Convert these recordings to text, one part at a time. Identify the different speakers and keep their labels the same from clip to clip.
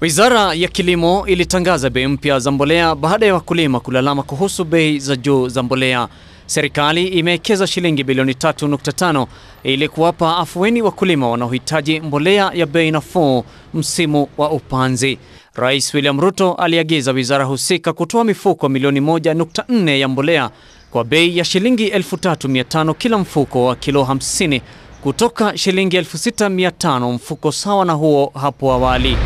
Speaker 1: Wizara ya Kilimo ilitangaza bei mpya za mbolea baada ya wakulima kulalama kuhusu bei za juu za mbolea. Serikali imewekeza shilingi bilioni 3.5 ili kuwapa afueni wakulima wanaohitaji mbolea ya bei nafuu msimu wa upanzi. Rais William Ruto aliagiza wizara husika kutoa mifuko milioni 1.4 ya mbolea kwa bei ya shilingi 3500 kila mfuko wa kilo 50 kutoka shilingi 6500 mfuko sawa na huo hapo awali.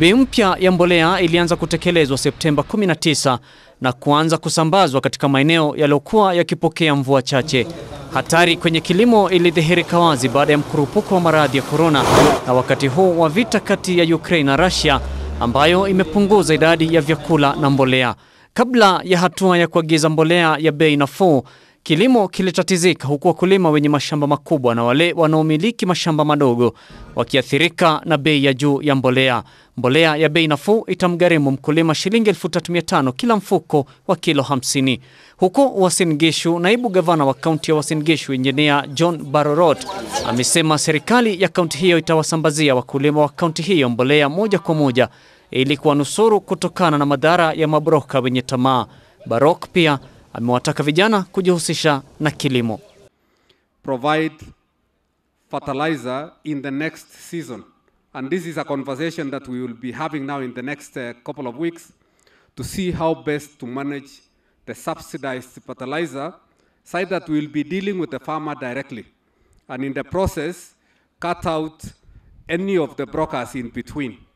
Speaker 1: Bei mpya ya mbolea ilianza kutekelezwa Septemba 19 na kuanza kusambazwa katika maeneo yaliyokuwa yakipokea mvua chache. Hatari kwenye kilimo ilidhihirika wazi baada ya mkurupuko wa maradhi ya korona na wakati huu wa vita kati ya Ukraine na Russia ambayo imepunguza idadi ya vyakula na mbolea. Kabla ya hatua ya kuagiza mbolea ya bei nafuu, Kilimo kilitatizika huku wakulima wenye mashamba makubwa na wale wanaomiliki mashamba madogo wakiathirika na bei ya juu ya mbolea. Mbolea ya bei nafuu itamgharimu mkulima shilingi 3500 kila mfuko wa kilo 50, huku Uasin Gishu. Naibu gavana wa kaunti ya Uasin Gishu Injinia John Barorot amesema serikali ya kaunti hiyo itawasambazia wakulima wa kaunti hiyo mbolea moja kwa moja ili kuwanusuru kutokana na madhara ya mabroka wenye tamaa. Barok pia amewataka vijana kujihusisha na kilimo.
Speaker 2: Provide fertilizer in the next season and this is a conversation that we will be having now in the next uh, couple of weeks to see how best to manage the subsidized fertilizer side that we will be dealing with the farmer directly and in the process cut out any of the brokers in between.